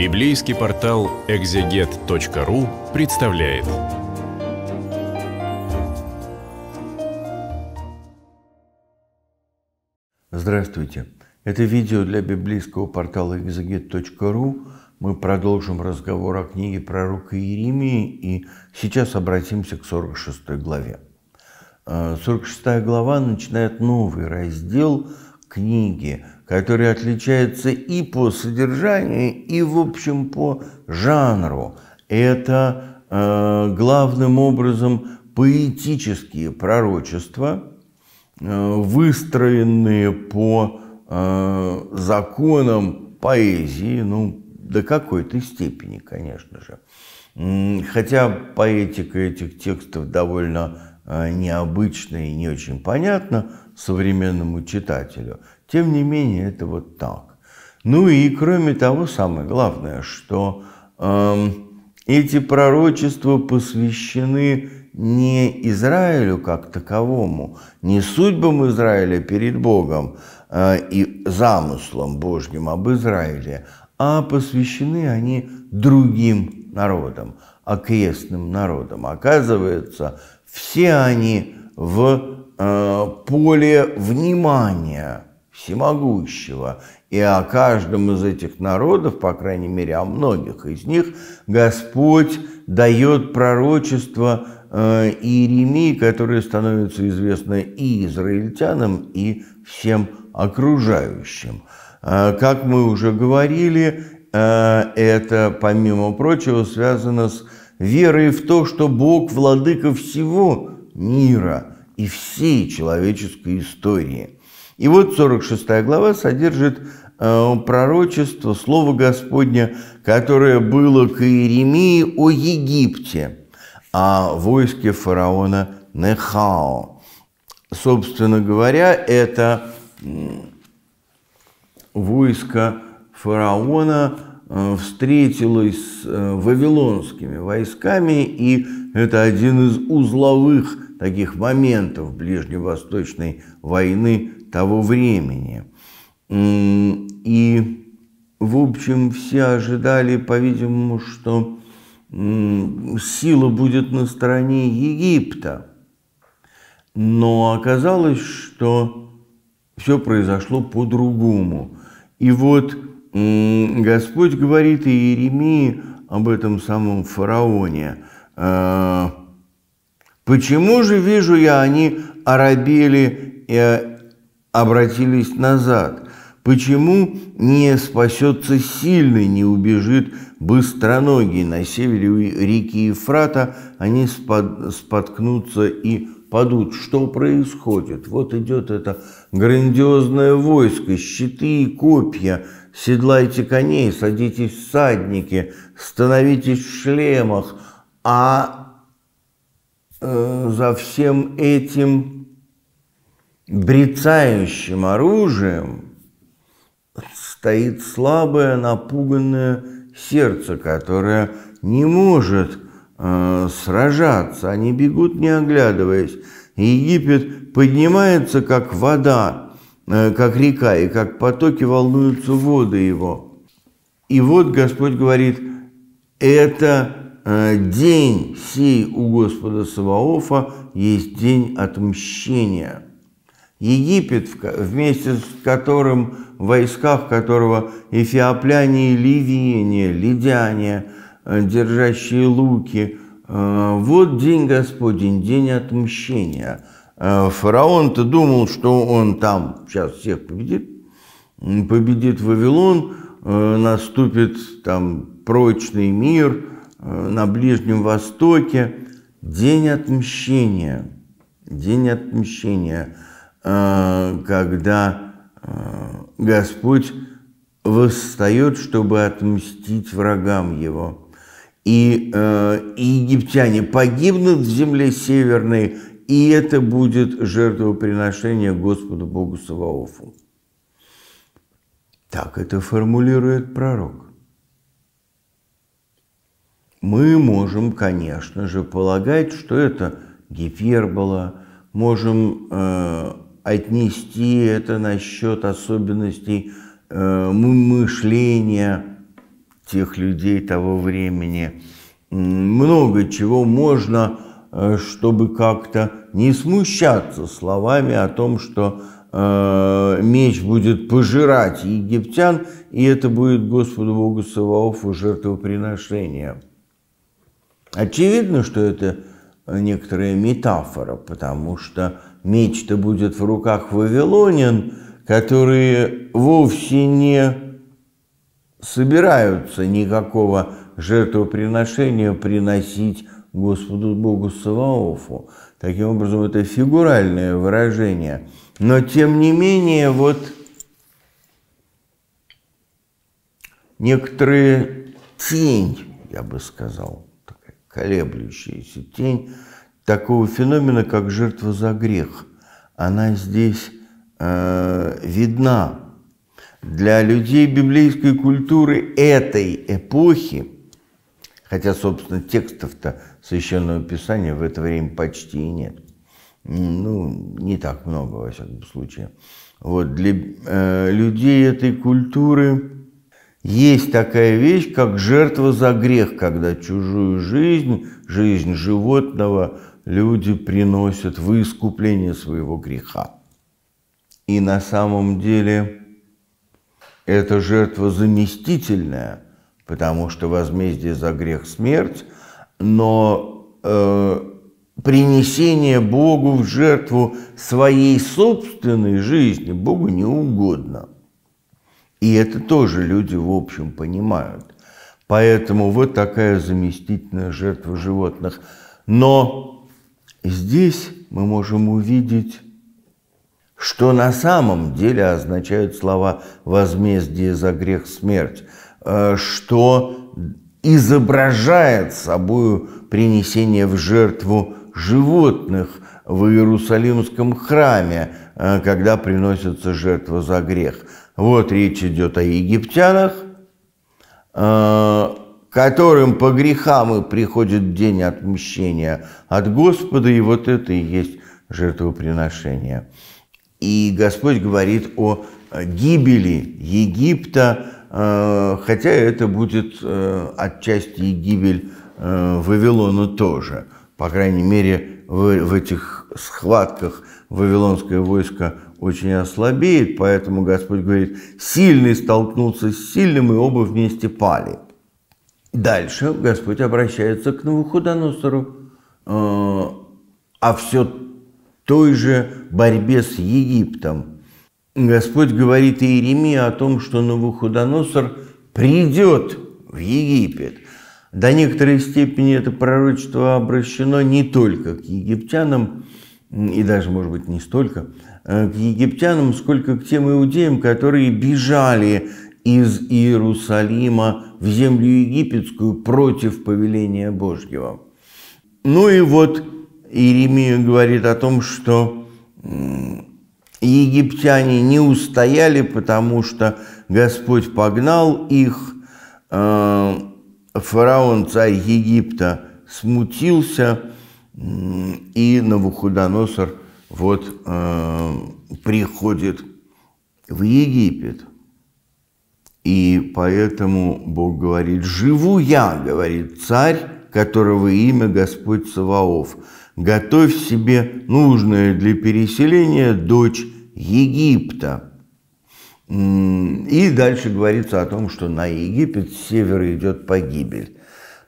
Библейский портал экзегет.ру представляет. Здравствуйте! Это видео для библейского портала экзегет.ру. Мы продолжим разговор о книге пророка Иеремии и сейчас обратимся к 46 главе. 46 э, глава начинает новый раздел – книги, которые отличаются и по содержанию, и, в общем, по жанру. Это э, главным образом поэтические пророчества, э, выстроенные по э, законам поэзии, ну, до какой-то степени, конечно же. Хотя поэтика этих текстов довольно э, необычная и не очень понятна, современному читателю. Тем не менее, это вот так. Ну и кроме того, самое главное, что э, эти пророчества посвящены не Израилю как таковому, не судьбам Израиля перед Богом э, и замыслом Божьим об Израиле, а посвящены они другим народам, окрестным народам. Оказывается, все они в Э, поле внимания всемогущего. И о каждом из этих народов, по крайней мере, о многих из них, Господь дает пророчество э, Иеремии, которое становится известно и израильтянам, и всем окружающим. Э, как мы уже говорили, это, помимо прочего, связано с верой в то, что Бог – владыка всего мира – и всей человеческой истории. И вот 46 глава содержит э, пророчество, слово Господня, которое было к Иеремии о Египте, о войске фараона Нехао. Собственно говоря, это войско фараона э, встретилось с э, вавилонскими войсками, и это один из узловых таких моментов ближневосточной войны того времени. И, в общем, все ожидали, по-видимому, что сила будет на стороне Египта. Но оказалось, что все произошло по-другому. И вот Господь говорит Иеремии об этом самом фараоне а, – Почему же, вижу я, они оробели и э, обратились назад? Почему не спасется сильный, не убежит быстроногий? На севере реки Ефрата они споткнутся и падут. Что происходит? Вот идет это грандиозное войско, щиты и копья. Седлайте коней, садитесь в всадники, становитесь в шлемах. А Э, за всем этим брецающим оружием стоит слабое, напуганное сердце, которое не может э, сражаться. Они бегут, не оглядываясь. Египет поднимается, как вода, э, как река, и как потоки волнуются воды его. И вот Господь говорит, это Э, день сей у Господа Саваофа есть день отмщения. Египет, вместе с которым в войсках которого эфиопляне и ливине, лидяне, э, держащие луки, э, вот день Господень, день отмщения. Фараон-то думал, что он там сейчас всех победит, победит Вавилон, наступит там прочный мир – Э, на Ближнем Востоке день отмщения, день отмщения, э, когда э, Господь восстает, чтобы отмстить врагам его. И, и египтяне погибнут в земле северной, и это будет жертвоприношение Господу Богу Саваофу. Так это формулирует пророк. Мы можем, конечно же, полагать, что это гипербола, можем э, отнести это насчет особенностей э, мышления тех людей того времени. Много чего можно, э, чтобы как-то не смущаться словами о том, что э, меч будет пожирать египтян, и это будет Господу Богу Саваофу жертвоприношение. Очевидно, что это некоторая метафора, потому что меч-то будет в руках вавилонян, которые вовсе не собираются никакого жертвоприношения приносить Господу Богу Саваофу. Таким образом, это фигуральное выражение. Но, тем не менее, вот некоторые тень, я бы сказал – колеблющаяся тень такого феномена, как жертва за грех. Она здесь э, видна. Для людей библейской культуры этой эпохи, хотя, собственно, текстов-то Священного Писания в это время почти и нет, ну, не так много, во всяком случае, вот, для э, людей этой культуры есть такая вещь, как жертва за грех, когда чужую жизнь, жизнь животного люди приносят в искупление своего греха. И на самом деле эта жертва заместительная, потому что возмездие за грех – смерть, но э, принесение Богу в жертву своей собственной жизни Богу не угодно – и это тоже люди в общем понимают. Поэтому вот такая заместительная жертва животных. Но здесь мы можем увидеть, что на самом деле означают слова «возмездие за грех смерть», э, что изображает собою принесение в жертву животных – в Иерусалимском храме, э, когда приносится жертва за грех. Вот речь идет о египтянах, э, которым по грехам и приходит день отмщения от Господа, и вот это и есть жертвоприношение. И Господь говорит о э, гибели Египта, хотя это будет отчасти и гибель Вавилона тоже, по крайней мере, в этих схватках вавилонское войско очень ослабеет, поэтому Господь говорит, сильный столкнулся с сильным, и оба вместе пали. Дальше Господь обращается к Навуходоносору, э, а все той же борьбе с Египтом. Господь говорит Иеремии о том, что Навуходоносор придет в Египет – до некоторой степени это пророчество обращено не только к египтянам, и даже, может быть, не столько, э, к египтянам, сколько к тем иудеям, которые бежали из Иерусалима в землю египетскую против повеления Божьего. Ну и вот Иеремия говорит о том, что египтяне не устояли, потому что Господь погнал их, э, фараон, царь Египта, смутился, и Навуходоносор вот э, приходит в Египет. И поэтому Бог говорит, «Живу я, — говорит царь, которого имя Господь Саваоф, готовь себе нужное для переселения дочь Египта». И дальше говорится о том, что на Египет с севера идет погибель.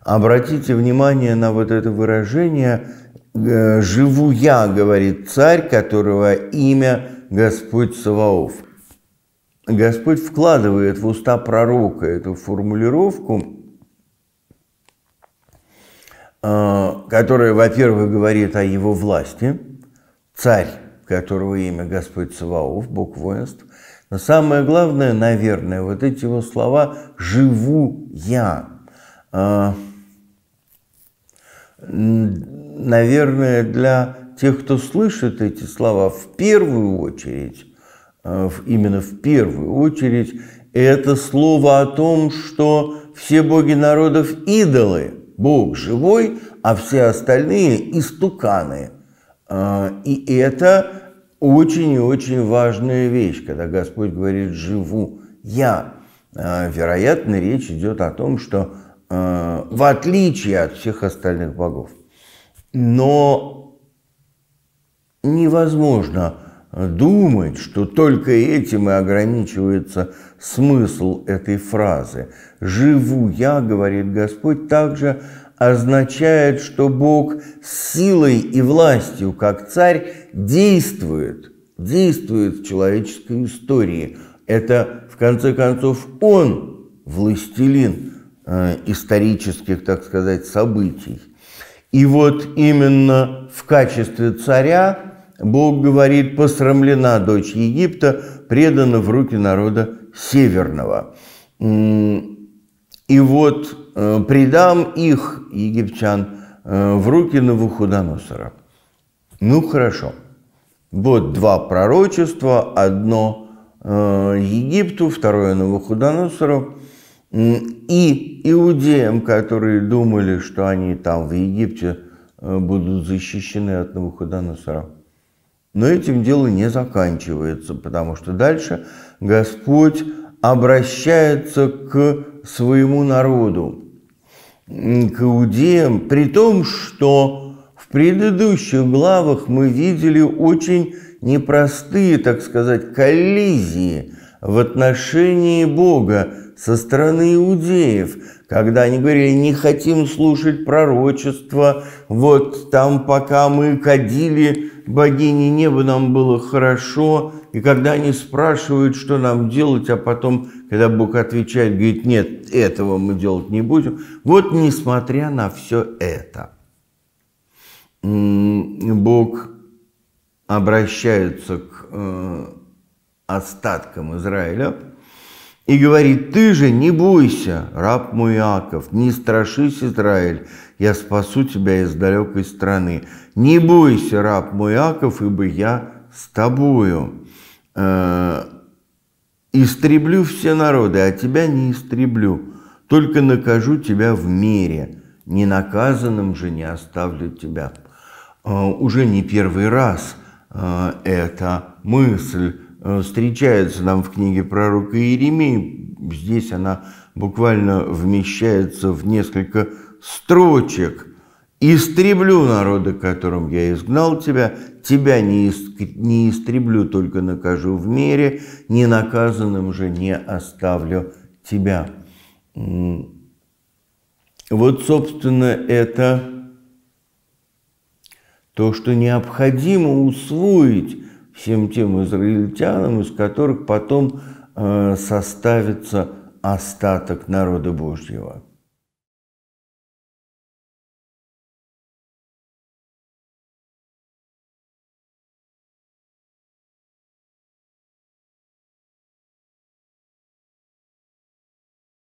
Обратите внимание на вот это выражение э, «Живу я», говорит царь, которого имя Господь Саваоф. Господь вкладывает в уста пророка эту формулировку, э, которая, во-первых, говорит о его власти, царь, которого имя Господь Саваоф, Бог воинств, но самое главное, наверное, вот эти его слова «живу я». А, наверное, для тех, кто слышит эти слова в первую очередь, а, именно в первую очередь, это слово о том, что все боги народов – идолы, Бог живой, а все остальные – истуканы. А, и это очень и очень важная вещь, когда Господь говорит «живу я». А, вероятно, речь идет о том, что а, в отличие от всех остальных богов. Но невозможно думать, что только этим и ограничивается смысл этой фразы. «Живу я», говорит Господь, также означает, что Бог с силой и властью, как царь, действует, действует в человеческой истории. Это, в конце концов, он властелин э, исторических, так сказать, событий. И вот именно в качестве царя Бог говорит, посрамлена дочь Египта, предана в руки народа Северного. И вот Э, предам их, египтян, э, в руки Навуходоносора. Ну хорошо. Вот два пророчества, одно э, Египту, второе Навуходоносору. И иудеям, которые думали, что они там в Египте будут защищены от Навуходоносора. Но этим дело не заканчивается, потому что дальше Господь обращаются к своему народу, к иудеям, при том, что в предыдущих главах мы видели очень непростые, так сказать, коллизии в отношении Бога со стороны иудеев, когда они говорили, не хотим слушать пророчества, вот там пока мы кадили, богини неба нам было хорошо, и когда они спрашивают, что нам делать, а потом, когда Бог отвечает, говорит, нет, этого мы делать не будем, вот несмотря на все это, Бог обращается к э, остаткам Израиля – и говорит, ты же не бойся, раб Муяков, не страшись, Израиль, я спасу тебя из далекой страны. Не бойся, раб Муяков, ибо я с тобою. Э, истреблю все народы, а тебя не истреблю, только накажу тебя в мере, ненаказанным же не оставлю тебя. Э, уже не первый раз э, эта мысль Э, встречается нам в книге пророка Иеремии. Здесь она буквально вмещается в несколько строчек. «Истреблю народы, которым я изгнал тебя, тебя не, иск... не истреблю, только накажу в мере, не наказанным же не оставлю тебя». Вот, собственно, это то, что необходимо усвоить всем тем израильтянам, из которых потом э, составится остаток народа Божьего.